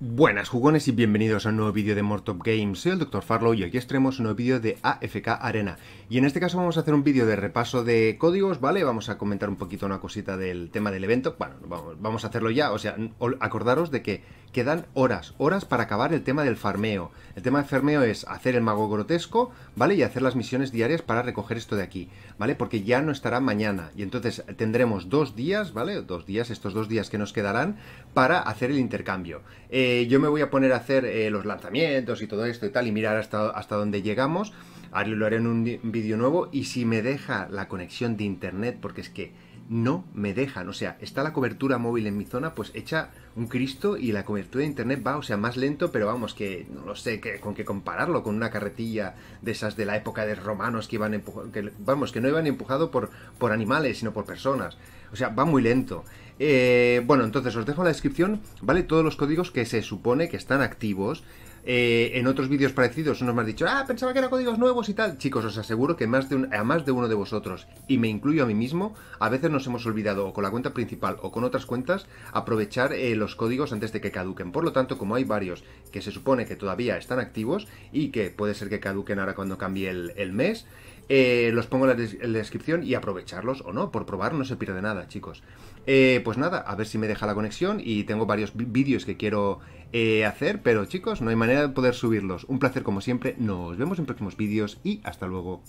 Buenas jugones y bienvenidos a un nuevo vídeo de Mortop Games, soy el Dr. Farlow y aquí estremos un nuevo vídeo de AFK Arena y en este caso vamos a hacer un vídeo de repaso de códigos, ¿vale? Vamos a comentar un poquito una cosita del tema del evento, bueno, vamos a hacerlo ya, o sea, acordaros de que quedan horas, horas para acabar el tema del farmeo. El tema del farmeo es hacer el mago grotesco, ¿vale? Y hacer las misiones diarias para recoger esto de aquí, ¿vale? Porque ya no estará mañana. Y entonces tendremos dos días, ¿vale? Dos días, estos dos días que nos quedarán para hacer el intercambio. Eh, yo me voy a poner a hacer eh, los lanzamientos y todo esto y tal, y mirar hasta, hasta dónde llegamos. Ahora lo haré en un vídeo nuevo. Y si me deja la conexión de internet, porque es que no me dejan. O sea, está la cobertura móvil en mi zona, pues echa un Cristo y la cobertura de internet va, o sea, más lento, pero vamos, que no lo sé con qué compararlo, con una carretilla de esas de la época de romanos que iban que, vamos, que no iban empujado por, por animales, sino por personas. O sea, va muy lento. Eh, bueno, entonces os dejo en la descripción, ¿vale? Todos los códigos que se supone que están activos eh, en otros vídeos parecidos nos me han dicho, ah, pensaba que eran códigos nuevos y tal. Chicos, os aseguro que de a más de uno de vosotros, y me incluyo a mí mismo, a veces nos hemos olvidado o con la cuenta principal o con otras cuentas aprovechar eh, los códigos antes de que caduquen. Por lo tanto, como hay varios que se supone que todavía están activos y que puede ser que caduquen ahora cuando cambie el mes, eh, los pongo en la, descripción y aprovecharlos o no, por probar no se pierde nada, chicos. Eh, pues nada, a ver si me deja la conexión y tengo varios vídeos que quiero eh, hacer, pero chicos, no hay manera de poder subirlos. Un placer como siempre, nos vemos en próximos vídeos y hasta luego.